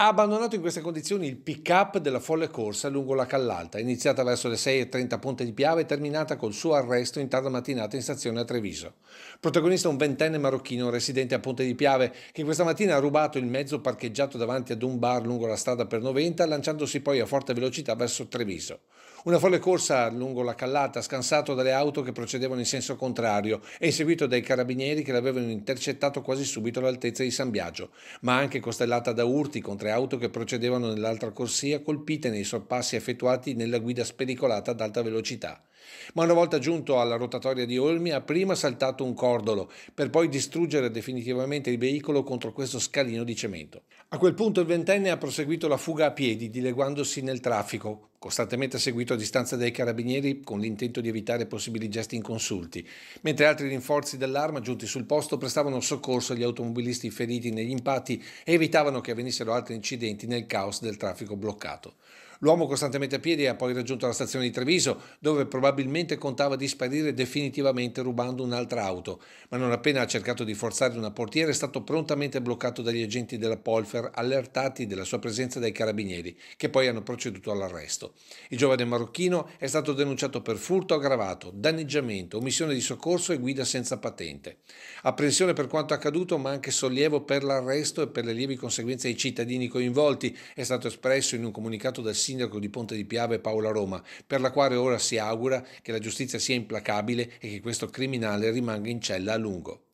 Ha abbandonato in queste condizioni il pick-up della folle corsa lungo la Callalta, iniziata verso le 6.30 Ponte di Piave e terminata col suo arresto in tarda mattinata in stazione a Treviso. Protagonista un ventenne marocchino residente a Ponte di Piave che questa mattina ha rubato il mezzo parcheggiato davanti ad un bar lungo la strada per Noventa, lanciandosi poi a forte velocità verso Treviso. Una folle corsa lungo la Callalta scansato dalle auto che procedevano in senso contrario e inseguito dai carabinieri che l'avevano intercettato quasi subito all'altezza di San Biagio, ma anche costellata da urti con tre auto che procedevano nell'altra corsia colpite nei sorpassi effettuati nella guida spericolata ad alta velocità. Ma una volta giunto alla rotatoria di Olmi ha prima saltato un cordolo per poi distruggere definitivamente il veicolo contro questo scalino di cemento. A quel punto il ventenne ha proseguito la fuga a piedi, dileguandosi nel traffico, costantemente seguito a distanza dai carabinieri con l'intento di evitare possibili gesti inconsulti, mentre altri rinforzi dell'arma giunti sul posto prestavano soccorso agli automobilisti feriti negli impatti e evitavano che avvenissero altri incidenti nel caos del traffico bloccato. L'uomo costantemente a piedi ha poi raggiunto la stazione di Treviso, dove probabilmente contava di sparire definitivamente rubando un'altra auto, ma non appena ha cercato di forzare una portiera è stato prontamente bloccato dagli agenti della Polfer, allertati della sua presenza dai carabinieri, che poi hanno proceduto all'arresto. Il giovane marocchino è stato denunciato per furto aggravato, danneggiamento, omissione di soccorso e guida senza patente. Apprensione per quanto accaduto, ma anche sollievo per l'arresto e per le lievi conseguenze ai cittadini coinvolti, è stato espresso in un comunicato del sindaco di Ponte di Piave Paola Roma, per la quale ora si augura che la giustizia sia implacabile e che questo criminale rimanga in cella a lungo.